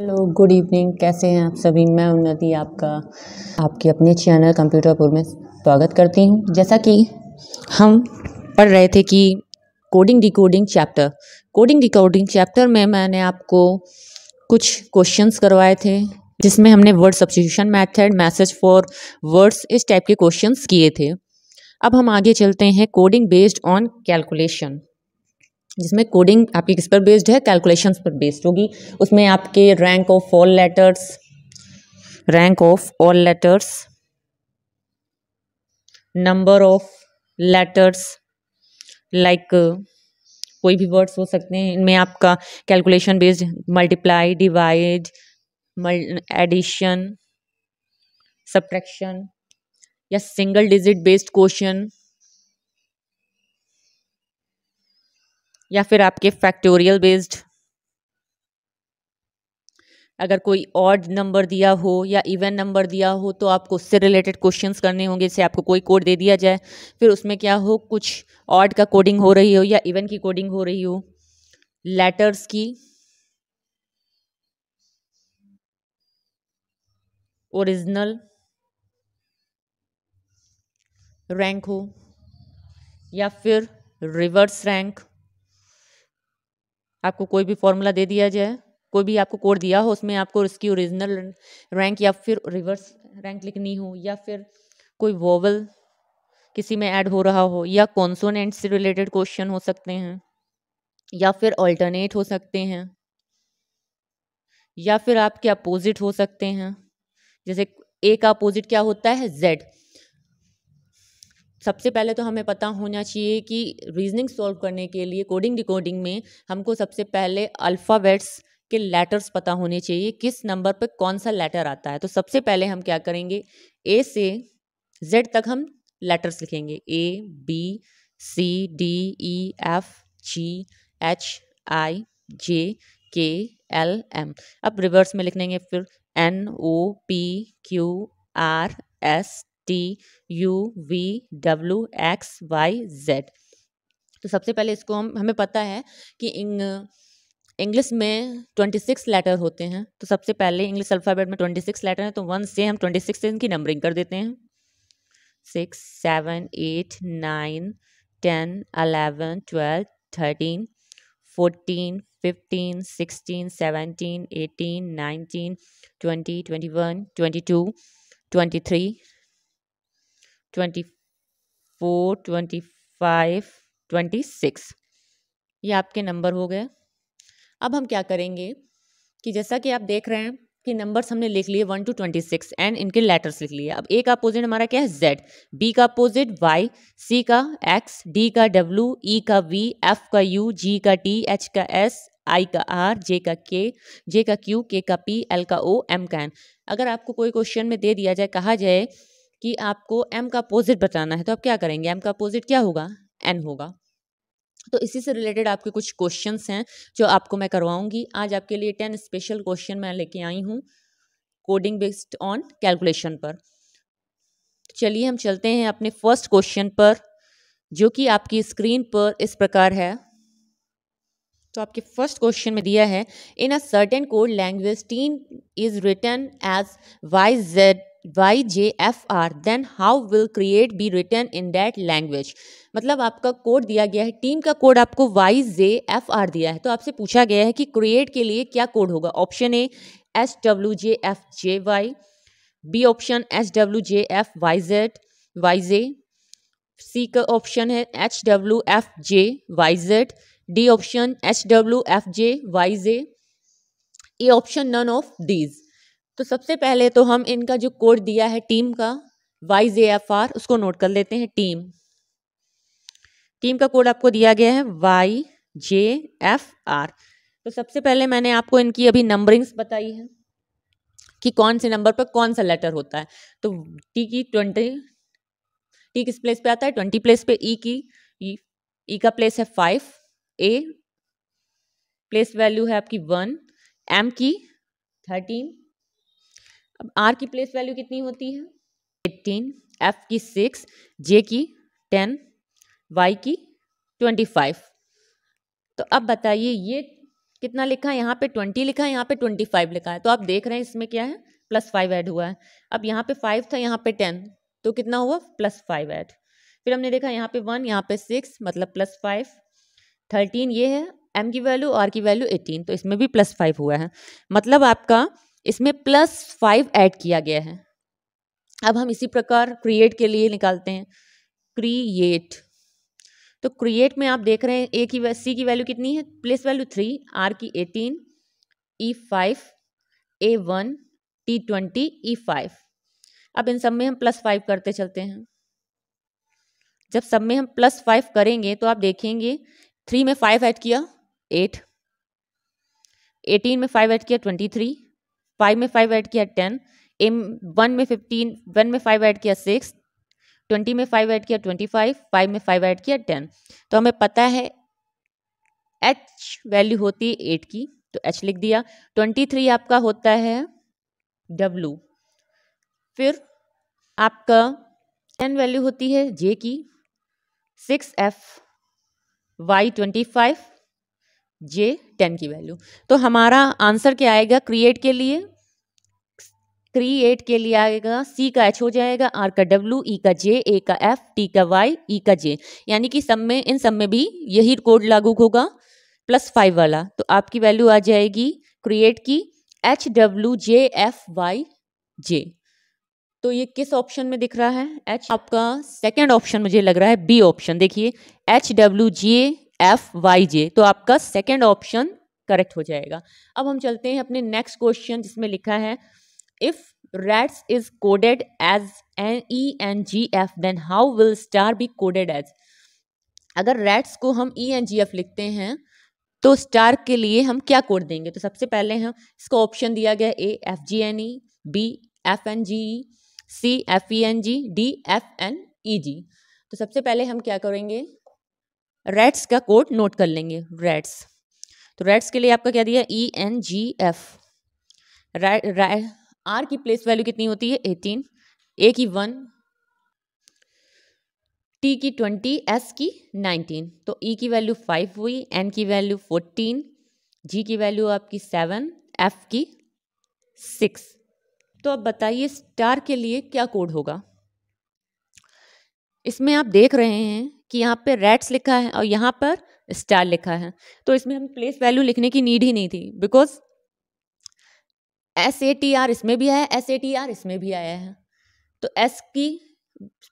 Hello good evening कैसे हैं आप सभी मैं उन्नति आपका आपके अपने चैनल कंप्यूटरपुर में स्वागत करती हूं जैसा कि हम पढ़ रहे थे कि coding decoding chapter coding decoding chapter में मैंने आपको कुछ क्वेश्चंस करवाए थे जिसमें हमने word substitution method message for words इस टाइप के क्वेश्चन किए थे अब हम आगे चलते हैं कोडिंग बेस्ड ऑन कैलकुलेशन जिसमें कोडिंग आपकी किस पर बेस्ड है कैलकुलेशंस पर बेस्ड होगी उसमें आपके rank of all letters rank of all letters number of letters like कोई भी वर्ड्स हो सकते हैं इनमें आपका calculation based multiply divide addition subtraction या सिंगल डिजिट बेस्ड क्वेश्चन या फिर आपके फैक्टोरियल बेस्ड अगर कोई ऑड नंबर दिया हो या इवन नंबर दिया हो तो आपको उससे रिलेटेड क्वेश्चंस करने होंगे जैसे आपको कोई कोड दे दिया जाए फिर उसमें क्या हो कुछ ऑड का कोडिंग हो रही हो या इवन की कोडिंग हो रही हो लेटर्स की ओरिजिनल रैंक हो या फिर रिवर्स रैंक आपको कोई भी फॉर्मूला दे दिया जाए कोई भी आपको कोड दिया हो उसमें आपको उसकी ओरिजिनल रैंक या फिर रिवर्स रैंक लिखनी हो या फिर कोई वोवल किसी में ऐड हो रहा हो या कॉन्सोनेंट से रिलेटेड क्वेश्चन हो सकते हैं या फिर ऑल्टरनेट हो सकते हैं या फिर आपके अपोजिट हो सकते हैं जैसे ए का अपोजिट क्या होता है जेड सबसे पहले तो हमें पता होना चाहिए कि रीजनिंग सॉल्व करने के लिए कोडिंग डिकोडिंग में हमको सबसे पहले अल्फ़ाबेट्स के लेटर्स पता होने चाहिए किस नंबर पर कौन सा लेटर आता है तो सबसे पहले हम क्या करेंगे ए से जेड तक हम लेटर्स लिखेंगे A B C D E F G H I J K L M अब रिवर्स में लिख लेंगे फिर N O P Q R S T U V W X Y Z तो सबसे पहले इसको हम हमें पता है कि इंग्लिश में 26 लेटर होते हैं तो सबसे पहले इंग्लिश अल्फ़ाबेट में 26 लेटर हैं तो वन से हम 26 से इनकी नंबरिंग कर देते हैं six seven eight nine ten eleven twelve thirteen fourteen fifteen sixteen seventeen eighteen nineteen twenty twenty one twenty two twenty three twenty four twenty five twenty six ये आपके नंबर हो गए अब हम क्या करेंगे कि जैसा कि आप देख रहे हैं कि नंबर्स हमने लिख लिए one two twenty six and इनके लेटर्स लिख लिए अब ए का अपोजिट हमारा क्या है जेड बी का अपोजिट वाई सी का एक्स डी का डब्ल्यू ई e का वी एफ का यू जी का टी एच का एस आई का आर जे का के जे का क्यू के का पी एल का ओ एम का एन अगर आपको कोई क्वेश्चन में दे दिया जाए कहा जाए कि आपको एम का अपोजिट बताना है तो आप क्या करेंगे एम का अपोजिट क्या होगा एन होगा तो इसी से रिलेटेड आपके कुछ क्वेश्चंस हैं जो आपको मैं करवाऊंगी आज आपके लिए टेन स्पेशल क्वेश्चन मैं लेके आई हूँ कोडिंग बेस्ड ऑन कैलकुलेशन पर चलिए हम चलते हैं अपने फर्स्ट क्वेश्चन पर जो कि आपकी स्क्रीन पर इस प्रकार है तो आपके फर्स्ट क्वेश्चन में दिया है in a certain code language team is written as Y Z Y J F R then how will create be written in that language मतलब आपका कोड दिया गया है टीम का कोड आपको वाई जे एफ आर दिया है तो आपसे पूछा गया है कि क्रिएट के लिए क्या कोड होगा option A S W J F J Y B option S W J F Y Z Y J C का ऑप्शन है H W F J Y Z D option H W F J Y J A option none of these तो सबसे पहले तो हम इनका जो code दिया है टीम का वाई जे एफ आर उसको नोट कर लेते हैं टीम टीम का कोड आपको दिया गया है वाई जे एफ आर तो सबसे पहले मैंने आपको इनकी अभी नंबरिंग्स बताई है कि कौन से नंबर पर कौन सा लेटर होता है तो टी की ट्वेंटी टी किस प्लेस पे आता है ट्वेंटी प्लेस पे ई e की ई e, e का प्लेस है फाइव ए प्लेस वैल्यू है आपकी वन एम की थर्टीन अब आर की प्लेस वैल्यू कितनी होती है एट्टीन एफ की सिक्स जे की टेन वाई की ट्वेंटी फाइव तो अब बताइए ये कितना लिखा है यहाँ पे ट्वेंटी लिखा है यहाँ पे ट्वेंटी फाइव लिखा है तो आप देख रहे हैं इसमें क्या है प्लस फाइव ऐड हुआ है अब यहाँ पे फाइव था यहाँ पे टेन तो कितना हुआ प्लस फाइव ऐड फिर हमने देखा यहाँ पे वन यहाँ पे सिक्स मतलब प्लस फाइव थर्टीन ये है एम की वैल्यू आर की वैल्यू एटीन तो इसमें भी प्लस फाइव हुआ है मतलब आपका इसमें प्लस फाइव ऐड किया गया है अब हम इसी प्रकार क्रिएट के लिए निकालते हैं क्रिएट तो क्रिएट में आप देख रहे हैं ए की सी की वैल्यू कितनी है प्लेस वैल्यू थ्री आर की eighteen E five A one T twenty E five अब इन सब में हम प्लस फाइव करते चलते हैं जब सब में हम प्लस फाइव करेंगे तो आप देखेंगे थ्री में फाइव ऐड किया एट एटीन में फाइव ऐड किया ट्वेंटी थ्री फाइव में फाइव ऐड किया टेन एम वन में फिफ्टीन वन में फाइव ऐड किया सिक्स ट्वेंटी में फाइव ऐड किया ट्वेंटी फाइव फाइव में फाइव ऐड किया टेन तो हमें पता है एच वैल्यू होती है एट की तो एच लिख दिया ट्वेंटी थ्री आपका होता है डब्लू फिर आपका टेन वैल्यू होती है जे की six F Y twenty five J ten की वैल्यू तो हमारा आंसर क्या आएगा क्रिएट के लिए क्रिएट के लिए आएगा सी का एच हो जाएगा आर का डब्ल्यू ई e का जे ए का एफ टी का वाई ई e का जे यानी कि सब में इन सब में भी यही कोड लागू होगा प्लस फाइव वाला तो आपकी वैल्यू आ जाएगी क्रिएट की H W J F Y J तो ये किस ऑप्शन में दिख रहा है एच आपका सेकंड ऑप्शन मुझे लग रहा है बी ऑप्शन देखिए H W J F Y J तो आपका सेकेंड ऑप्शन करेक्ट हो जाएगा अब हम चलते हैं अपने नेक्स्ट क्वेश्चन जिसमें लिखा है if is coded as N E N G F then how will star be coded as अगर rats को हम ई एन जी एफ लिखते हैं तो स्टार के लिए हम क्या कोड देंगे तो सबसे पहले हम इसको ऑप्शन दिया गया A F G N E B F N G E C F E N G D F N E G तो सबसे पहले हम क्या करेंगे रेट्स का कोड नोट कर लेंगे रेट्स तो रेट्स के लिए आपका क्या दिया E N G F R की प्लेस वैल्यू कितनी होती है एटीन ए की वन टी की ट्वेंटी एस की नाइनटीन तो ई e की वैल्यू फाइव हुई एन की वैल्यू फोर्टीन जी की वैल्यू आपकी सेवन एफ की सिक्स तो अब बताइए स्टार के लिए क्या कोड होगा इसमें आप देख रहे हैं कि यहाँ पे रेट्स लिखा है और यहाँ पर स्टार लिखा है तो इसमें हम प्लेस वैल्यू लिखने की नीड ही नहीं थी because S A T R इसमें भी आया एस ए टी आर इसमें भी आया है तो एस की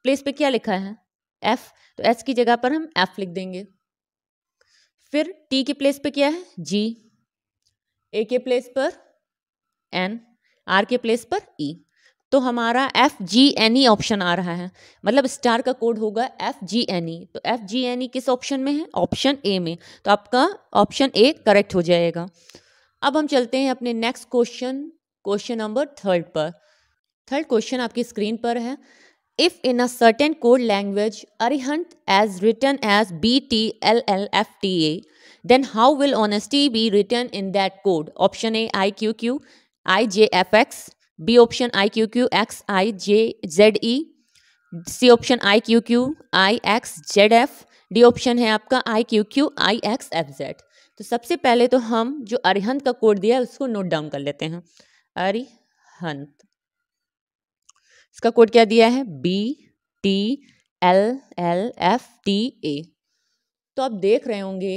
प्लेस पे क्या लिखा है एफ तो एस की जगह पर हम एफ लिख देंगे फिर टी की प्लेस पे क्या है जी ए के प्लेस पर एन आर के प्लेस पर ई e. तो हमारा F G N E option आ रहा है मतलब स्टार का कोड होगा एफ जी एन ई तो एफ जी एन ई किस ऑप्शन में है ऑप्शन ए में तो आपका ऑप्शन ए करेक्ट हो जाएगा अब हम चलते हैं अपने next question question number third पर थर्ड क्वेश्चन आपकी स्क्रीन पर है if in a certain code language Arihant as written as B T L L F T A then how will honesty be written in that code option A I Q Q I J F X B option I Q Q X I J Z E C option I Q Q I X Z F D option है आपका I Q Q I X F Z तो सबसे पहले तो हम जो अरिहंत का code दिया है उसको नोट डाउन कर लेते हैं अरिहंत इसका कोड क्या दिया है B T L L F T A तो आप देख रहे होंगे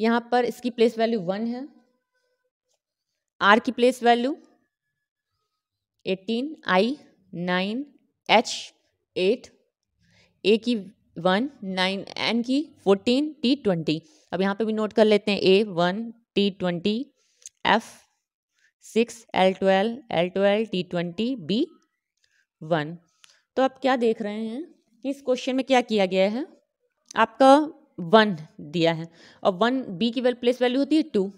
यहाँ पर इसकी प्लेस वैल्यू वन है आर की place value eighteen I nine H eight A की वन नाइन एन की फोर्टीन टी ट्वेंटी अब यहाँ पे भी नोट कर लेते हैं A one T twenty F six L twelve L twelve T twenty B one तो आप क्या देख रहे हैं इस क्वेश्चन में क्या किया गया है आपका वन दिया है और वन बी की वेल प्लेस वैल्यू होती है टू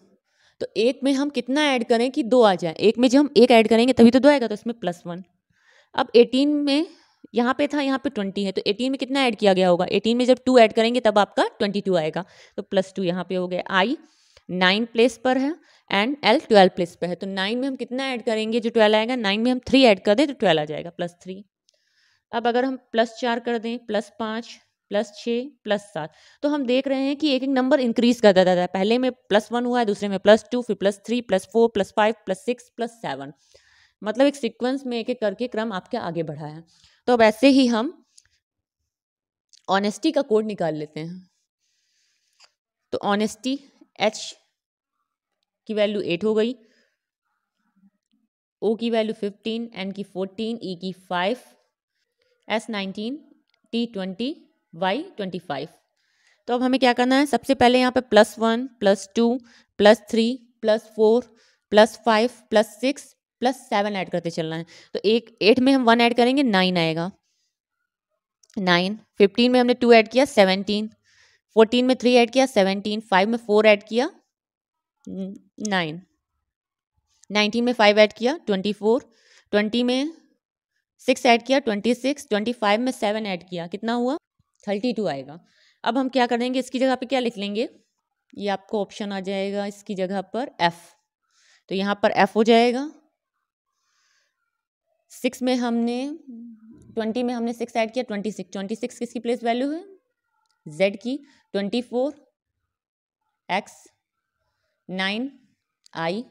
तो एक में हम कितना ऐड करें कि दो आ जाए एक में जब हम एक ऐड करेंगे तभी तो दो आएगा तो इसमें प्लस वन अब एटीन में यहाँ पे था यहाँ पे ट्वेंटी है तो एटीन में कितना ऐड किया गया होगा एटीन में जब टू ऐड करेंगे तब आपका ट्वेंटी टू आएगा तो प्लस टू यहाँ पे हो गया आई नाइन प्लेस पर है एंड एल ट्वेल्व प्लेस पर है तो नाइन में हम कितना ऐड करेंगे जो ट्वेल्व आएगा नाइन में हम थ्री ऐड कर दें तो ट्वेल्व आ जाएगा प्लस थ्री अब अगर हम प्लस चार कर दें प्लस पाँच प्लस छः प्लस सात तो हम देख रहे हैं कि एक एक नंबर इंक्रीज करता जाता है पहले में प्लस वन हुआ है दूसरे में प्लस टू फिर plus three plus four plus five plus six plus seven मतलब एक सीक्वेंस में एक एक करके क्रम आपके आगे बढ़ा है तो अब ऐसे ही हम ऑनेस्टी का कोड निकाल लेते हैं तो ऑनेस्टी एच की वैल्यू एट हो गई ओ की वैल्यू फिफ्टीन एन की फोर्टीन ई e की five S nineteen T twenty Y twenty five तो अब हमें क्या करना है सबसे पहले यहाँ पे plus one plus two plus three plus four plus five plus six plus seven add करते चलना है तो एक एट में हम वन ऐड करेंगे नाइन आएगा नाइन फिफ्टीन में हमने टू ऐड किया सेवनटीन फोर्टीन में थ्री ऐड किया सेवनटीन फाइव में फोर ऐड किया नाइन नाइनटीन में फाइव ऐड किया ट्वेंटी फोर ट्वेंटी में सिक्स ऐड किया ट्वेंटी सिक्स ट्वेंटी फाइव में सेवन ऐड किया कितना हुआ थर्टी टू आएगा अब हम क्या करेंगे इसकी जगह पे क्या लिख लेंगे ये आपको ऑप्शन आ जाएगा इसकी जगह पर एफ़ तो यहाँ पर एफ़ हो जाएगा सिक्स में हमने ट्वेंटी में हमने सिक्स ऐड किया ट्वेंटी सिक्स ट्वेंटी सिक्स किसकी प्लेस वैल्यू है जेड की twenty four X nine I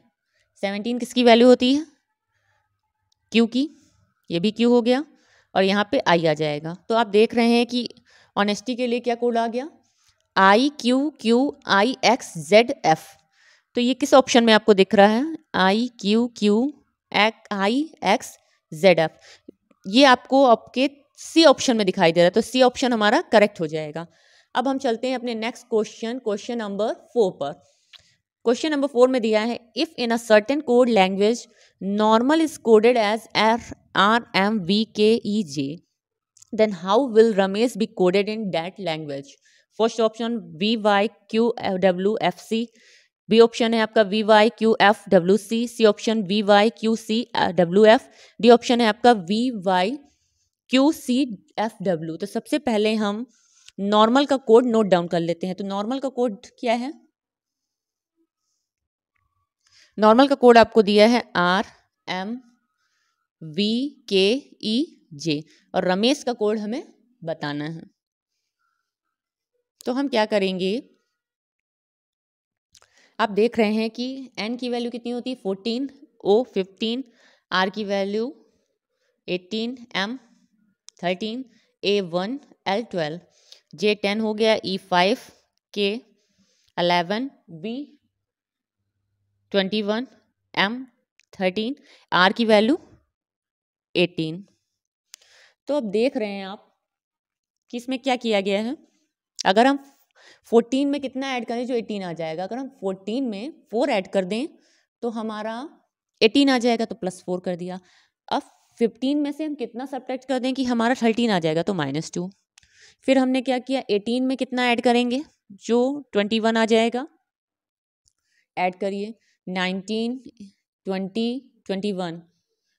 seventeen किसकी वैल्यू होती है क्यू की ये भी क्यू हो गया और यहाँ पे आई आ जाएगा तो आप देख रहे हैं कि ऑनेस्टी के लिए क्या कोड आ गया I Q Q I X Z F तो ये किस ऑप्शन में आपको दिख रहा है आई क्यू क्यू एक् आई एक्स जेड एफ ये आपको आपके सी ऑप्शन में दिखाई दे रहा है तो सी ऑप्शन हमारा करेक्ट हो जाएगा अब हम चलते हैं अपने next question question number four पर क्वेश्चन नंबर फोर में दिया है if in a certain code language normal is coded as R R M V K E J then how will Ramesh be coded in that language? First option V Y Q W F C B option है आपका V Y Q F W C C option V Y Q C W F D option है आपका V Y Q C F W तो सबसे पहले हम normal का code note down कर लेते हैं तो नॉर्मल का कोड क्या है नॉर्मल का कोड आपको दिया है are M V K E जे और रमेश का कोड हमें बताना है तो हम क्या करेंगे आप देख रहे हैं कि एन की वैल्यू कितनी होती है फोर्टीन ओ फिफ्टीन आर की value eighteen M thirteen A one L twelve J ten हो गया E five K eleven B twenty one M thirteen R की वैल्यू एटीन तो अब देख रहे हैं आप कि इसमें क्या किया गया है अगर हम 14 में कितना ऐड करें जो 18 आ जाएगा अगर हम 14 में 4 ऐड कर दें तो हमारा 18 आ जाएगा तो प्लस फोर कर दिया अब 15 में से हम कितना सब्ट्रैक्ट कर दें कि हमारा 13 आ जाएगा तो माइनस टू फिर हमने क्या किया 18 में कितना ऐड करेंगे जो 21 आ जाएगा ऐड करिए 19, 20, 21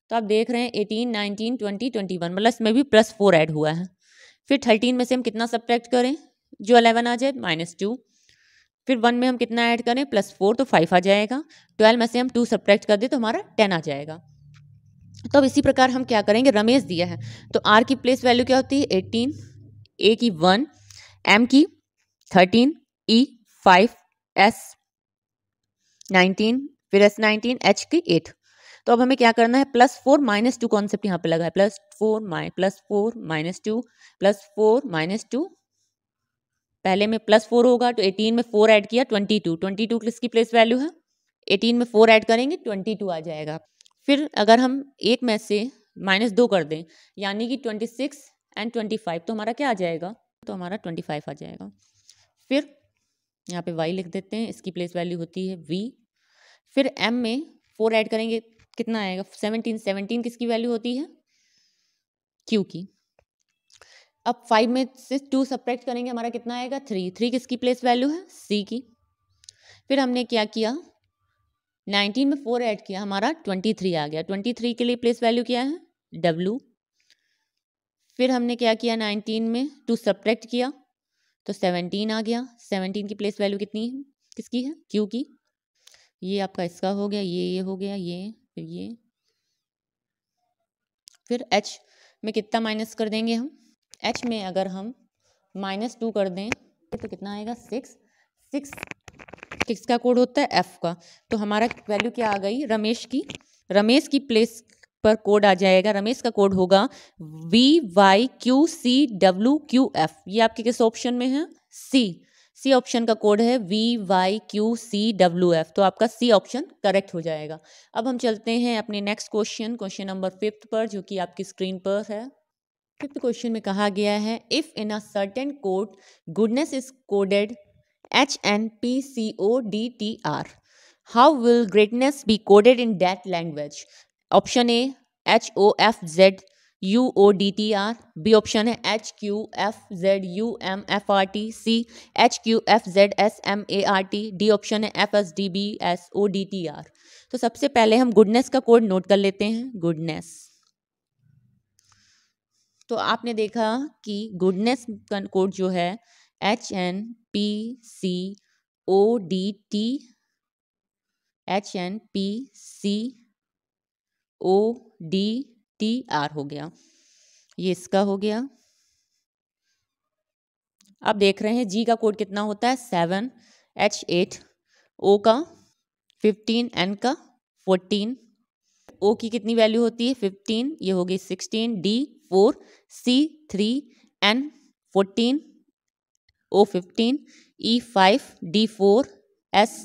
तो आप देख रहे हैं eighteen nineteen twenty twenty one मतलब इसमें भी प्लस फोर ऐड हुआ है फिर थर्टीन में से हम कितना सब्ट्रैक्ट करें जो अलेवन आ जाए माइनस टू फिर वन में हम कितना ऐड करें प्लस फोर तो फाइव आ जाएगा ट्वेल्व में से हम टू सब्ट्रैक्ट कर दें तो हमारा टेन आ जाएगा तो अब इसी प्रकार हम क्या करेंगे रमेश दिया है तो आर की प्लेस वैल्यू क्या होती है एटीन ए की वन एम की thirteen E five S nineteen फिर एस नाइनटीन एच की एट तो अब हमें क्या करना है plus four minus two concept यहाँ पे लगा है प्लस फोर माइ plus four minus two plus four minus two पहले में प्लस फोर होगा तो एटीन में फोर ऐड किया ट्वेंटी टू ट्वेंटी टू किसकी प्लेस वैल्यू है एटीन में फोर ऐड करेंगे ट्वेंटी टू आ जाएगा फिर अगर हम एक में से माइनस दो कर दें यानी कि twenty six and twenty five तो हमारा क्या आ जाएगा तो हमारा ट्वेंटी फाइव आ जाएगा फिर यहाँ पे वाई लिख देते हैं इसकी प्लेस वैल्यू होती है वी फिर एम में फोर ऐड करेंगे कितना आएगा सेवनटीन सेवनटीन किसकी वैल्यू होती है क्यू की अब फाइव में से टू सप्रैक्ट करेंगे हमारा कितना आएगा थ्री थ्री किसकी प्लेस वैल्यू है सी की फिर हमने क्या किया नाइनटीन में फोर ऐड किया हमारा ट्वेंटी थ्री आ गया ट्वेंटी थ्री के लिए प्लेस वैल्यू क्या है डब्लू फिर हमने क्या किया नाइनटीन में टू सप्रैक्ट किया तो सेवनटीन आ गया सेवनटीन की प्लेस वैल्यू कितनी है किसकी है क्यू की ये आपका इसका हो गया ये ये हो गया ये फिर ये फिर एच में कितना माइनस कर देंगे हम एच में अगर हम माइनस टू कर दें तो कितना आएगा सिक्स सिक्स सिक्स का कोड होता है एफ का तो हमारा वैल्यू क्या आ गई रमेश की रमेश की प्लेस पर कोड आ जाएगा रमेश का कोड होगा V Y Q C W Q F ये आपके किस ऑप्शन में है सी सी ऑप्शन का कोड है V Y Q C W F तो आपका सी ऑप्शन करेक्ट हो जाएगा अब हम चलते हैं अपने next question question number fifth पर जो कि आपकी स्क्रीन पर है फिफ्थ क्वेश्चन में कहा गया है if in a certain code goodness is coded H N P C O D T R how will greatness be coded in that language option A H O F Z U O D T R B option है H Q F Z U M F R T C H Q F Z S M A R T D option है F S D B S ओ D T R तो सबसे पहले हम goodness का code note कर लेते हैं goodness तो आपने देखा कि गुडनेस का कोड जो है H N P C O D T H N P C O D T R हो गया ये इसका हो गया आप देख रहे हैं जी का कोड कितना होता है सेवन एच एट ओ का फिफ्टीन एन का फोर्टीन ओ की कितनी वैल्यू होती है फिफ्टीन ये होगी sixteen D four C three N fourteen O fifteen E five D four S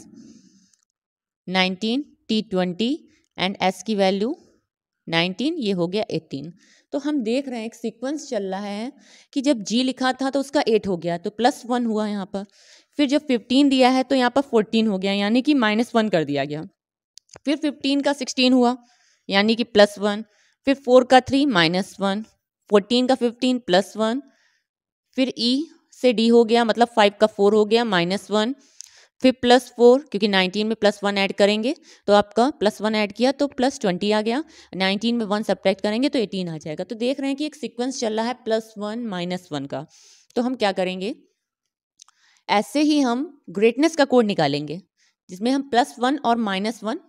nineteen T twenty and S की वैल्यू नाइनटीन ये हो गया एटीन तो हम देख रहे हैं एक सीक्वेंस चल रहा है कि जब जी लिखा था तो उसका एट हो गया तो प्लस वन हुआ यहाँ पर फिर जब फिफ्टीन दिया है तो यहाँ पर फोर्टीन हो गया यानी कि माइनस वन कर दिया गया फिर फिफ्टीन का सिक्सटीन हुआ यानी कि प्लस वन फिर फोर का थ्री माइनस वन फोर्टीन का फिफ्टीन प्लस वन फिर ई e से डी हो गया मतलब फाइव का फोर हो गया माइनस वन फिर प्लस फोर क्योंकि नाइनटीन में प्लस वन ऐड करेंगे तो आपका प्लस वन ऐड किया तो प्लस ट्वेंटी आ गया नाइनटीन में वन सब्ट्रैक्ट करेंगे तो एटीन आ जाएगा तो देख रहे हैं कि एक सीक्वेंस चल रहा है प्लस वन माइनस वन का तो हम क्या करेंगे ऐसे ही हम ग्रेटनेस का कोड निकालेंगे जिसमें हम प्लस वन और माइनस वन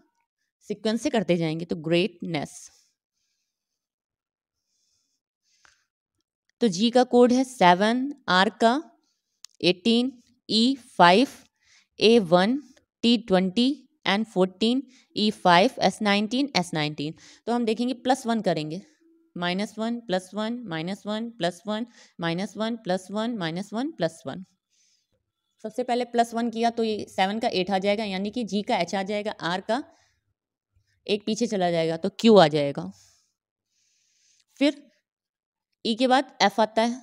सिक्वेंस से करते जाएंगे तो ग्रेटनेस तो जी का कोड है सेवन आर का eighteen E five A one T twenty N fourteen E five S nineteen S nineteen तो हम देखेंगे प्लस वन करेंगे minus one plus one minus one plus one minus one plus one minus one plus one सबसे पहले plus one किया तो ये seven का एट आ जाएगा यानी कि जी का एच आ जाएगा आर का एक पीछे चला जाएगा तो क्यू आ जाएगा फिर ई e के बाद एफ आता है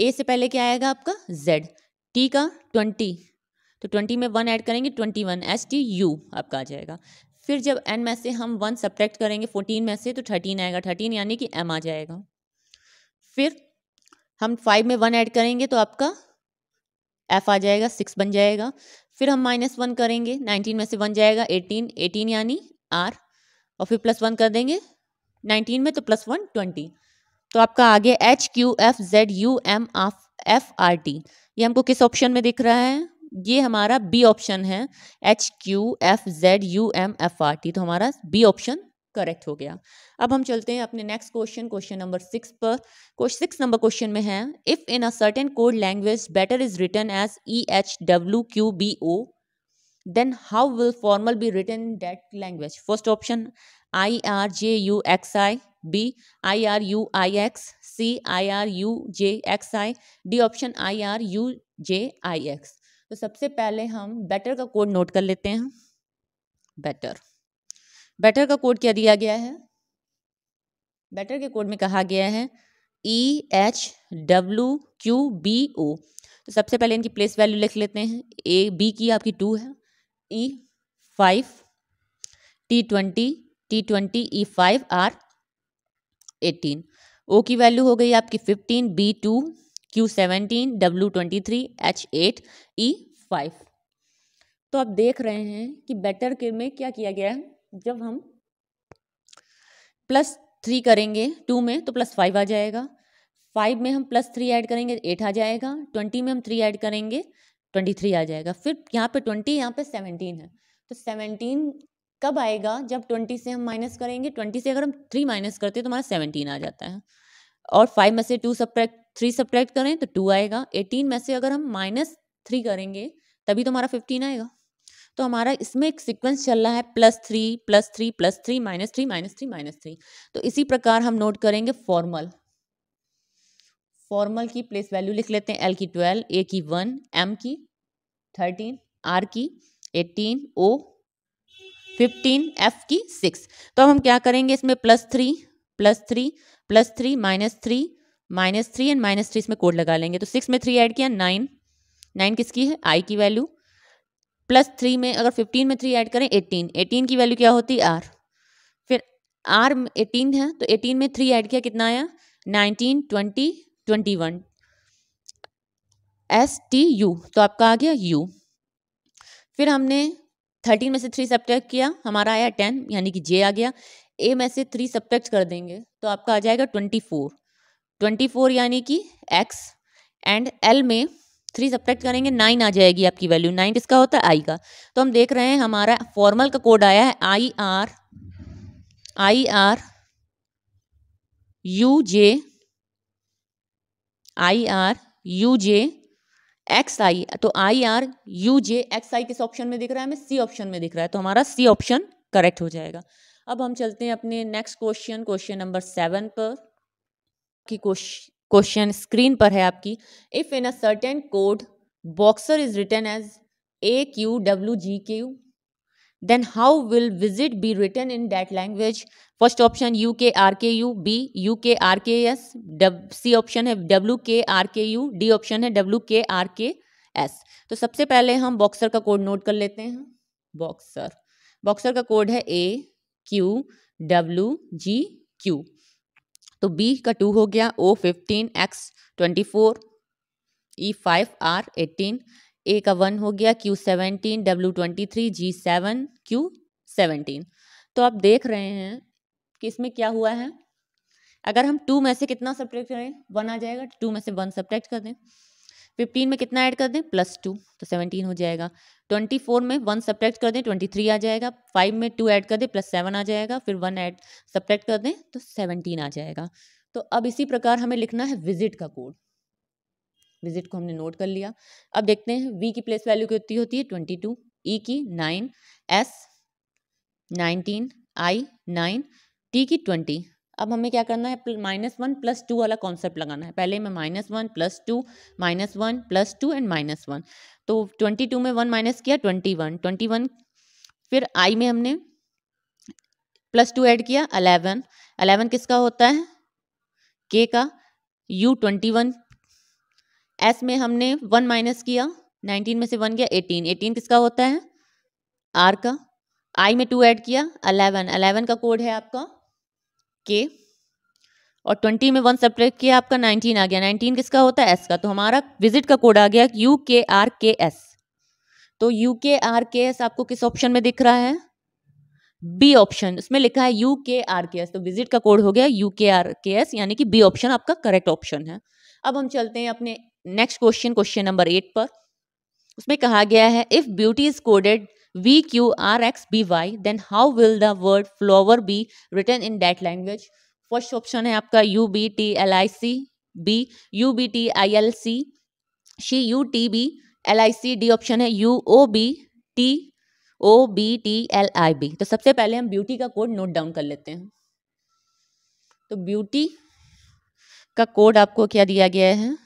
ए से पहले क्या आएगा आपका जेड टी का ट्वेंटी तो ट्वेंटी में वन ऐड करेंगे twenty one S T U आपका आ जाएगा फिर जब एन में से हम वन सब्ट्रैक्ट करेंगे फोर्टीन में से तो थर्टीन आएगा थर्टीन यानी कि एम आ जाएगा फिर हम फाइव में वन ऐड करेंगे तो आपका एफ आ जाएगा सिक्स बन जाएगा फिर हम माइनस वन करेंगे नाइनटीन में से वन जाएगा एटीन एटीन यानी आर और फिर प्लस वन कर देंगे नाइनटीन में तो प्लस वन ट्वेंटी तो आपका आगे H Q F Z U M F R T ये हमको किस ऑप्शन में दिख रहा है ये हमारा बी ऑप्शन है H Q F Z U M F R T तो हमारा बी ऑप्शन करेक्ट हो गया अब हम चलते हैं अपने next question question number six पर सिक्स नंबर क्वेश्चन में है if in a certain code language better is written as E H W Q B O then how will formal be written that language first option I R J U X I B I R U I X C I R U J X I D option I R U J I X तो सबसे पहले हम better का code note कर लेते हैं better better का code क्या दिया गया है बेटर के कोड में कहा गया है E H W Q B O तो सबसे पहले इनकी प्लेस वैल्यू लिख लेते हैं ए बी की आपकी टू है E five T twenty T twenty E five R eighteen O की वैल्यू हो गई आपकी fifteen B two Q seventeen W twenty three H eight E five तो आप देख रहे हैं कि बेटर के में क्या किया गया है जब हम प्लस थ्री करेंगे टू में तो प्लस फाइव आ जाएगा फाइव में हम प्लस थ्री ऐड करेंगे एट आ जाएगा ट्वेंटी में हम थ्री ऐड करेंगे ट्वेंटी थ्री आ जाएगा फिर यहाँ पे ट्वेंटी यहाँ पे सेवनटीन है तो सेवनटीन कब आएगा जब ट्वेंटी से हम माइनस करेंगे ट्वेंटी से अगर हम थ्री माइनस करते हैं तो हमारा सेवनटीन आ जाता है और फाइव में से टू सब्ट्रैक्ट थ्री सब्ट्रैक्ट करें तो टू आएगा एटीन में से अगर हम माइनस थ्री करेंगे तभी तो हमारा फिफ्टीन आएगा तो हमारा इसमें एक सीक्वेंस चल रहा है plus three plus three plus three minus three minus three minus three तो इसी प्रकार हम नोट करेंगे फॉर्मल फॉर्मल की प्लेस वैल्यू लिख लेते हैं एल की ट्वेल्व ए की वन एम की थर्टीन आर की एटीन ओ फिफ्टीन एफ की सिक्स तो अब हम क्या करेंगे इसमें plus three plus three plus three minus three minus three and minus three इसमें कोड लगा लेंगे तो सिक्स में थ्री ऐड किया नाइन नाइन किसकी है आई की वैल्यू प्लस थ्री में अगर फिफ्टीन में थ्री ऐड करें एटीन एटीन की वैल्यू क्या होती आर फिर आर एटीन है तो एटीन में थ्री ऐड किया कितना आया nineteen twenty twenty one S T U तो आपका आ गया यू फिर हमने थर्टीन में से थ्री सब्ट्रैक्ट किया हमारा आया टेन यानी कि जे आ गया ए में से थ्री सब्ट्रैक्ट कर देंगे तो आपका आ जाएगा ट्वेंटी फोर ट्वेंटी फोर यानी कि एक्स एंड एल में थ्री सब्ट्रैक्ट करेंगे नाइन आ जाएगी आपकी वैल्यू नाइन इसका होता है आई का तो हम देख रहे हैं हमारा फॉर्मल का कोड आया है I R I R U J I R U J X I तो I R U J X I किस ऑप्शन में दिख रहा है हमें सी ऑप्शन में दिख रहा है तो हमारा सी ऑप्शन करेक्ट हो जाएगा अब हम चलते हैं अपने next question question number seven पर की क्वेश्चन स्क्रीन पर है आपकी if in a certain code boxer is written as A Q W G Q then how will visit be written in that language first option U K R K U B U K R K S C option है W K R K U D option है W K R K S तो सबसे पहले हम boxer का code note कर लेते हैं बॉक्सर बॉक्सर का कोड है A Q W G Q तो बी का टू हो गया O fifteen X twenty four E five R eighteen A का वन हो गया Q seventeen W twenty three G seven Q seventeen तो आप देख रहे हैं कि इसमें क्या हुआ है अगर हम टू में से कितना सब्ट्रैक्ट करें वन आ जाएगा टू में से वन सब्ट्रैक्ट कर दें फिफ्टीन में कितना ऐड कर दें प्लस टू तो सेवनटीन हो जाएगा ट्वेंटी फोर में वन सब्ट्रैक्ट कर दें ट्वेंटी थ्री आ जाएगा फाइव में टू ऐड कर दें प्लस सेवन आ जाएगा फिर वन ऐड सब्ट्रैक्ट कर दें तो सेवनटीन आ जाएगा तो अब इसी प्रकार हमें लिखना है विजिट का कोड विजिट को हमने नोट कर लिया अब देखते हैं वी की प्लेस वैल्यू कितनी होती है ट्वेंटी टू ई e की nine S nineteen I nine T की ट्वेंटी अब हमें क्या करना है माइनस वन प्लस टू वाला कॉन्सेप्ट लगाना है पहले मैं minus one plus two minus one plus two and minus one तो ट्वेंटी टू में वन माइनस किया ट्वेंटी वन ट्वेंटी वन फिर आई में हमने प्लस टू ऐड किया अलेवन अलेवन किसका होता है के का यू ट्वेंटी वन एस में हमने वन माइनस किया नाइनटीन में से वन गया एटीन एटीन किसका होता है आर का आई में टू ऐड किया अलेवन अलेवन का कोड है आपका के और ट्वेंटी में वन सब्ट्रैक्ट किया आपका 19 आ गया 19 किसका होता है एस का तो हमारा विजिट का कोड आ गया you K R K S तो you K R K S आपको किस ऑप्शन में दिख रहा है बी ऑप्शन इसमें लिखा है you K R K S तो विजिट का कोड हो गया you K R K S यानी कि बी ऑप्शन आपका करेक्ट ऑप्शन है अब हम चलते हैं अपने next question question number eight पर उसमें कहा गया है if beauty is coded VQRXBY, then how will the word flower be written in that language? First option है आपका U B T L I C B U B T I L C C U T B L I C D option है U O B T O B T L I B तो सबसे पहले हम beauty का code note down कर लेते हैं तो ब्यूटी का कोड आपको क्या दिया गया है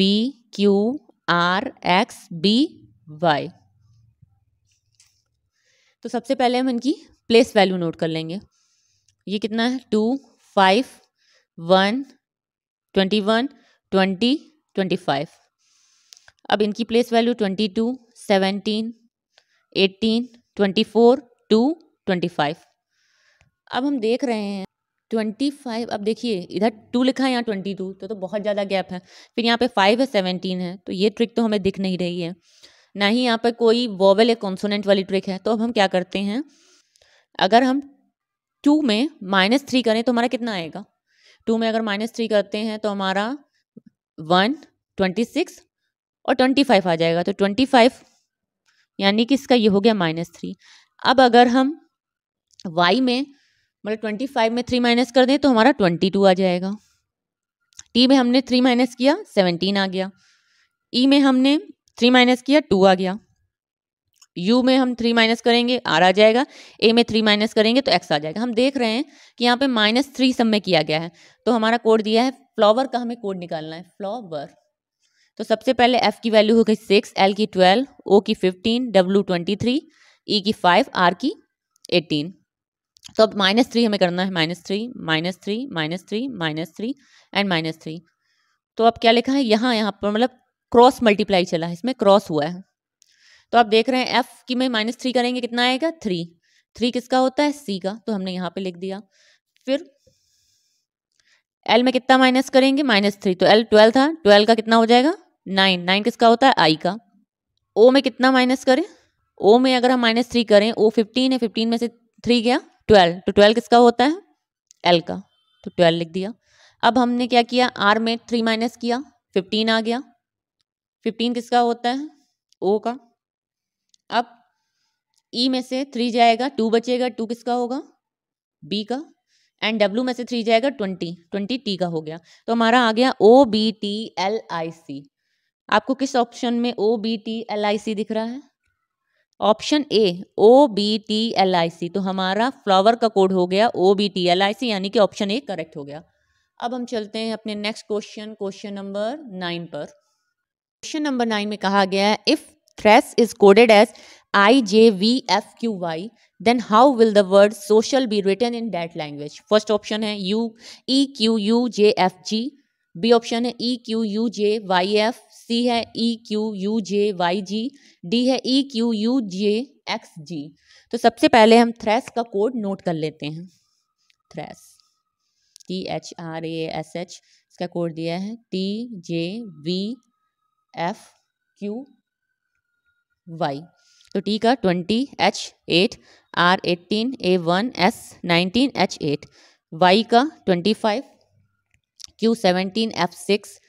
V Q R X B Y तो सबसे पहले हम इनकी प्लेस वैल्यू नोट कर लेंगे ये कितना है two five one twenty one twenty twenty five अब इनकी place value twenty two seventeen eighteen twenty four two twenty five अब हम देख रहे हैं ट्वेंटी फाइव अब देखिए इधर टू लिखा है यहाँ ट्वेंटी टू तो तो बहुत ज़्यादा गैप है फिर यहाँ पे फाइव है सेवनटीन है तो ये ट्रिक तो हमें दिख नहीं रही है ना ही यहाँ पर कोई वॉवल या कॉन्सोनेंट वाली ट्रिक है तो अब हम क्या करते हैं अगर हम टू में माइनस थ्री करें तो हमारा कितना आएगा टू में अगर माइनस थ्री करते हैं तो हमारा वन ट्वेंटी सिक्स और ट्वेंटी फाइव आ जाएगा तो ट्वेंटी फाइव यानी कि इसका ये हो गया माइनस थ्री अब अगर हम वाई में मतलब ट्वेंटी फाइव में थ्री माइनस कर दें तो हमारा ट्वेंटी टू आ जाएगा टी में हमने थ्री माइनस किया सेवनटीन आ गया ई e में हमने थ्री माइनस किया टू आ गया यू में हम थ्री माइनस करेंगे आर आ जाएगा ए में थ्री माइनस करेंगे तो एक्स आ जाएगा हम देख रहे हैं कि यहाँ पे माइनस थ्री सब में किया गया है तो हमारा कोड दिया है फ्लावर का हमें कोड निकालना है फ्लावर तो सबसे पहले एफ की वैल्यू हो गई सिक्स एल की ट्वेल्व ओ की fifteen W twenty three E की फाइव आर की एटीन तो अब माइनस थ्री हमें करना है minus three minus three minus three minus three and minus three तो अब क्या लिखा है यहाँ यहाँ पर मतलब क्रॉस मल्टीप्लाई चला है इसमें क्रॉस हुआ है तो आप देख रहे हैं एफ की में माइनस थ्री करेंगे कितना आएगा थ्री थ्री किसका होता है सी का तो हमने यहाँ पे लिख दिया फिर एल में कितना माइनस करेंगे माइनस थ्री तो एल ट्वेल्व था ट्वेल्व का कितना हो जाएगा नाइन नाइन किसका होता है आई का ओ में कितना माइनस करें ओ में अगर हम माइनस थ्री करें ओ फिफ्टीन है फिफ्टीन में से थ्री गया ट्वेल्व तो ट्वेल्व किसका होता है एल का तो ट्वेल्व लिख दिया अब हमने क्या किया आर में थ्री माइनस किया फिफ्टीन आ गया फिफ्टीन किसका होता है ओ का अब ई e में से थ्री जाएगा टू बचेगा टू किसका होगा बी का एंड डब्ल्यू में से थ्री जाएगा ट्वेंटी ट्वेंटी टी का हो गया तो हमारा आ गया O B T L I C आपको किस ऑप्शन में O B T L I C दिख रहा है option A O B T L I C तो हमारा फ्लावर का कोड हो गया O B T L I C यानी कि ऑप्शन ए करेक्ट हो गया अब हम चलते हैं अपने next question question number nine पर क्वेश्चन नंबर नाइन में कहा गया है if thrash is coded as I J V F Q Y then how will the word social be written in that language first option है U E Q U J F G B option है E Q U J Y F C है E Q U J Y G D है E Q U J X G तो सबसे पहले हम थ्रेस का code note कर लेते हैं thrash T H R A S H इसका कोड दिया है T J V F Q Y तो टी का twenty H eight R eighteen A one S nineteen H eight Y का twenty five Q seventeen F six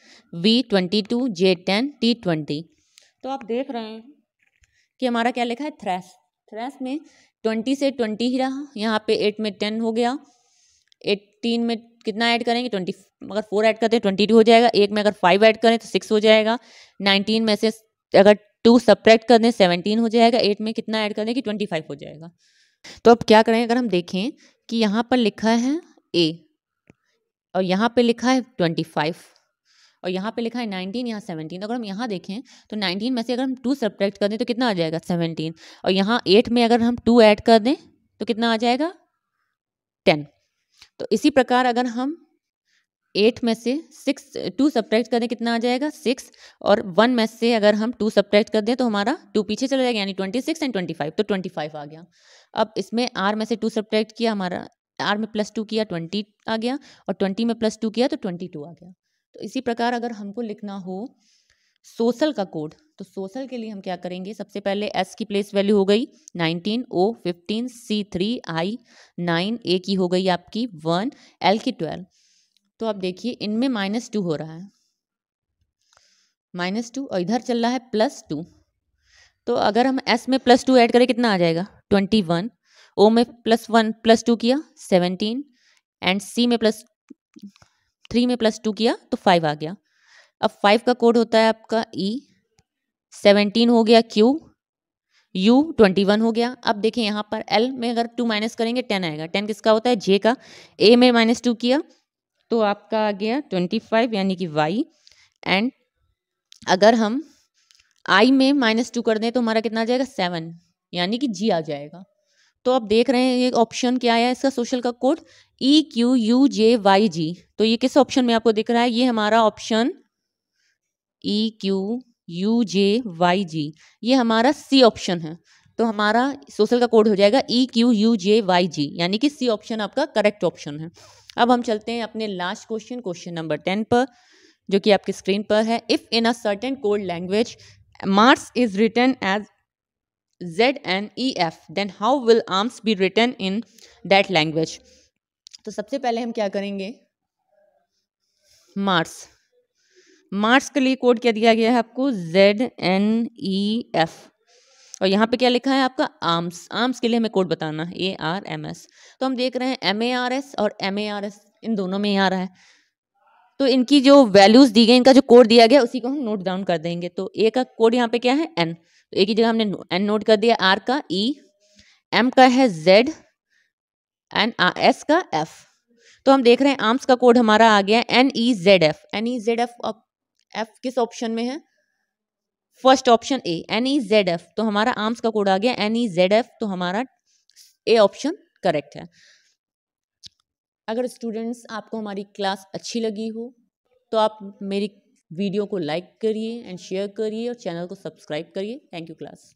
V twenty two J ten T twenty तो आप देख रहे हैं कि हमारा क्या लिखा है थ्रेस थ्रेस में ट्वेंटी से ट्वेंटी ही रहा यहाँ पे एट में टेन हो गया एटीन में कितना ऐड करेंगे ट्वेंटी अगर फोर ऐड करते हैं ट्वेंटी टू हो जाएगा एक में अगर फाइव ऐड करें तो सिक्स हो जाएगा नाइनटीन में से अगर टू सप्रैक्ट कर दें सेवनटीन हो जाएगा एट में कितना ऐड कर दें कि ट्वेंटी फाइव हो जाएगा तो अब क्या करें अगर हम देखें कि यहाँ पर लिखा है ए और यहाँ पे लिखा है ट्वेंटी फाइव और यहाँ पे लिखा है नाइनटीन यहाँ सेवनटीन अगर हम यहाँ देखें तो नाइनटीन में से अगर हम टू सब्ट्रैक्ट कर दें तो कितना आ जाएगा सेवनटीन और यहाँ एट में अगर हम टू ऐड कर दें तो कितना आ जाएगा टेन तो इसी प्रकार अगर हम एट में से सिक्स टू सब्ट्रैक्ट कर दें कितना आ जाएगा सिक्स और वन में से अगर हम टू सब्ट्रैक्ट कर दें तो हमारा टू पीछे चला जाएगा यानी twenty six and twenty five तो ट्वेंटी फाइव आ गया अब इसमें आर में से टू सब्ट्रैक्ट किया हमारा आर में प्लस टू किया ट्वेंटी आ गया और ट्वेंटी में प्लस टू किया तो ट्वेंटी टू आ गया तो इसी प्रकार अगर हमको लिखना हो सोशल का कोड तो सोशल के लिए हम क्या करेंगे सबसे पहले एस की प्लेस वैल्यू हो गई nineteen O fifteen C three I nine A की हो गई आपकी वन एल की ट्वेल्व तो आप देखिए इनमें माइनस टू हो रहा है माइनस टू और इधर चल रहा है प्लस टू तो अगर हम एस में प्लस टू ऐड करें कितना आ जाएगा ट्वेंटी वन ओ में प्लस वन प्लस टू किया सेवनटीन एंड सी में प्लस थ्री में प्लस टू किया तो फाइव आ गया अब फाइव का कोड होता है आपका ई e, सेवनटीन हो गया क्यू यू ट्वेंटी वन हो गया अब देखें यहाँ पर एल में अगर टू माइनस करेंगे टेन आएगा टेन किसका होता है जे का ए में माइनस टू किया तो आपका आ गया ट्वेंटी फाइव यानी कि वाई एंड अगर हम आई में माइनस टू कर दें तो हमारा कितना आ जाएगा सेवन यानी कि जी आ जाएगा तो आप देख रहे हैं ये ऑप्शन क्या है इसका सोशल का code E Q U J Y G तो ये किस ऑप्शन में आपको दिख रहा है ये हमारा option E Q U J Y G ये हमारा सी ऑप्शन है तो हमारा सोशल का कोड हो जाएगा E Q U J Y G यानी कि सी ऑप्शन आपका करेक्ट ऑप्शन है अब हम चलते हैं अपने last question question number ten पर जो कि आपकी स्क्रीन पर है if in a certain code language mars is written as Z and e F, then how will arms be written in that language? तो सबसे पहले हम क्या करेंगे मार्स Mars के लिए कोड क्या दिया गया है आपको Z N E F और यहाँ पे क्या लिखा है आपका आर्म्स आर्म्स के लिए हमें कोड बताना है ए आर एम एस तो हम देख रहे हैं एम ए आर एस और एम ए आर एस इन दोनों में ही आ रहा है तो इनकी जो वैल्यूज दी गई इनका जो कोड दिया गया उसी को हम नोट डाउन कर देंगे तो ए का कोड यहाँ पे क्या है एन तो एक ही जगह हमने एन नोट कर दिया आर का ई e, एम का है जेड एन एस का एफ तो हम देख रहे हैं आर्म्स का कोड हमारा आ गया N E Z F N E Z F F किस ऑप्शन में है first option A N E Z F तो हमारा आर्म्स का कोड आ गया एन ई जेड एफ तो हमारा ए ऑप्शन करेक्ट है अगर स्टूडेंट्स आपको हमारी क्लास अच्छी लगी हो तो आप मेरी वीडियो को लाइक करिए एंड शेयर करिए और चैनल को सब्सक्राइब करिए थैंक यू क्लास